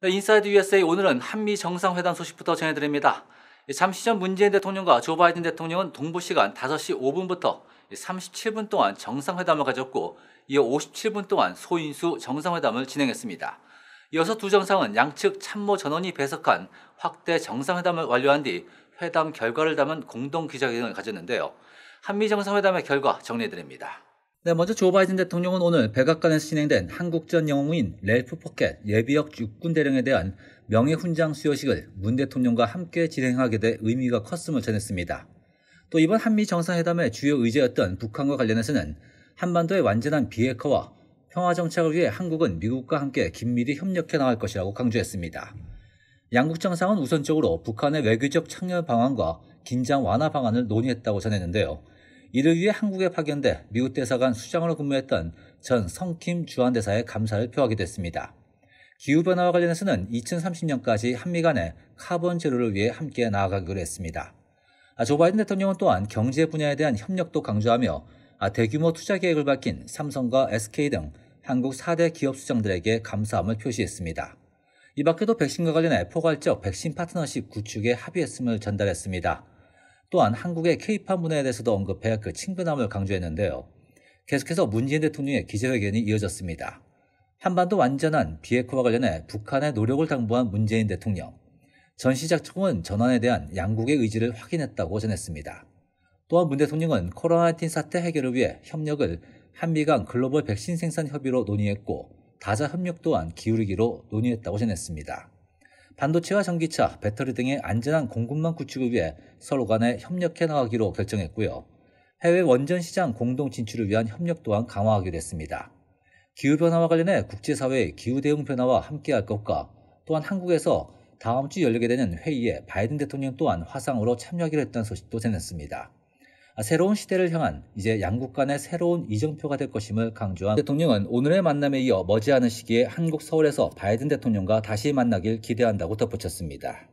네, 인사이드 USA 오늘은 한미 정상회담 소식부터 전해드립니다. 잠시 전 문재인 대통령과 조 바이든 대통령은 동부 시간 5시 5분부터 37분 동안 정상회담을 가졌고 이어 57분 동안 소인수 정상회담을 진행했습니다. 이어서 두 정상은 양측 참모 전원이 배석한 확대 정상회담을 완료한 뒤 회담 결과를 담은 공동 기자회견을 가졌는데요. 한미 정상회담의 결과 정리해드립니다. 네, 먼저 조 바이든 대통령은 오늘 백악관에서 진행된 한국전 영웅인 렐프 포켓 예비역 육군 대령에 대한 명예훈장 수여식을 문 대통령과 함께 진행하게 돼 의미가 컸음을 전했습니다. 또 이번 한미 정상회담의 주요 의제였던 북한과 관련해서는 한반도의 완전한 비핵화와 평화 정착을 위해 한국은 미국과 함께 긴밀히 협력해 나갈 것이라고 강조했습니다. 양국 정상은 우선적으로 북한의 외교적 창렬 방안과 긴장 완화 방안을 논의했다고 전했는데요. 이를 위해 한국에 파견돼 미국 대사관 수장으로 근무했던 전 성킴 주한대사의 감사를 표하게 기했습니다 기후변화와 관련해서는 2030년까지 한미 간의 카본 제로를 위해 함께 나아가기로 했습니다. 아, 조 바이든 대통령은 또한 경제 분야에 대한 협력도 강조하며 아, 대규모 투자 계획을 밝힌 삼성과 SK 등 한국 4대 기업 수장들에게 감사함을 표시했습니다. 이 밖에도 백신과 관련해 포괄적 백신 파트너십 구축에 합의했음을 전달했습니다. 또한 한국의 케이팝 문화에 대해서도 언급해 그 친근함을 강조했는데요. 계속해서 문재인 대통령의 기자회견이 이어졌습니다. 한반도 완전한 비핵화와 관련해 북한의 노력을 당부한 문재인 대통령. 전 시작총은 전환에 대한 양국의 의지를 확인했다고 전했습니다. 또한 문 대통령은 코로나19 사태 해결을 위해 협력을 한미 간 글로벌 백신 생산 협의로 논의했고 다자 협력 또한 기울이기로 논의했다고 전했습니다. 반도체와 전기차, 배터리 등의 안전한 공급망 구축을 위해 서로 간에 협력해 나가기로 결정했고요. 해외 원전 시장 공동 진출을 위한 협력 또한 강화하기로 했습니다. 기후변화와 관련해 국제사회의 기후대응 변화와 함께할 것과 또한 한국에서 다음 주 열리게 되는 회의에 바이든 대통령 또한 화상으로 참여하기로 했던 소식도 전했습니다. 아, 새로운 시대를 향한 이제 양국 간의 새로운 이정표가 될 것임을 강조한 대통령은 오늘의 만남에 이어 머지않은 시기에 한국 서울에서 바이든 대통령과 다시 만나길 기대한다고 덧붙였습니다.